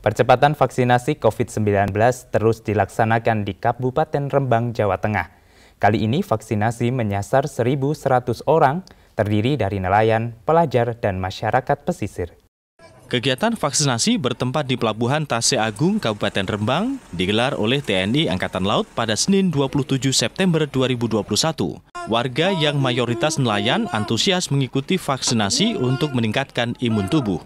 Percepatan vaksinasi COVID-19 terus dilaksanakan di Kabupaten Rembang, Jawa Tengah. Kali ini vaksinasi menyasar 1.100 orang, terdiri dari nelayan, pelajar, dan masyarakat pesisir. Kegiatan vaksinasi bertempat di Pelabuhan Tase Agung, Kabupaten Rembang, digelar oleh TNI Angkatan Laut pada Senin 27 September 2021. Warga yang mayoritas nelayan antusias mengikuti vaksinasi untuk meningkatkan imun tubuh.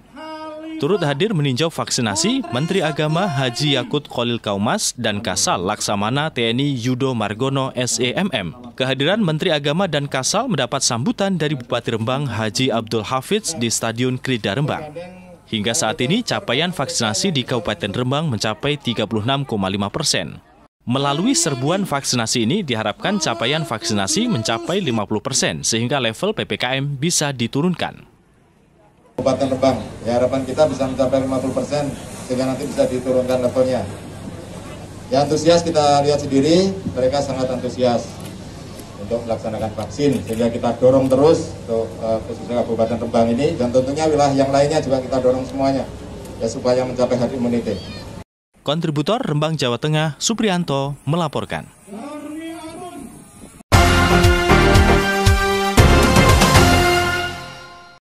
Turut hadir meninjau vaksinasi Menteri Agama Haji Yakut Kolil Kaumas dan Kasal Laksamana TNI Yudo Margono SEMM. Kehadiran Menteri Agama dan Kasal mendapat sambutan dari Bupati Rembang Haji Abdul Hafiz di Stadion Krida Rembang. Hingga saat ini, capaian vaksinasi di Kabupaten Rembang mencapai 36,5 persen. Melalui serbuan vaksinasi ini diharapkan capaian vaksinasi mencapai 50 persen sehingga level PPKM bisa diturunkan. Kabupaten Rembang, ya harapan kita bisa mencapai 50 persen sehingga nanti bisa diturunkan levelnya. Ya antusias kita lihat sendiri, mereka sangat antusias untuk melaksanakan vaksin sehingga kita dorong terus untuk uh, khususnya Kabupaten Rembang ini dan tentunya wilayah yang lainnya juga kita dorong semuanya ya supaya mencapai herd immunity. Kontributor Rembang Jawa Tengah Suprianto melaporkan.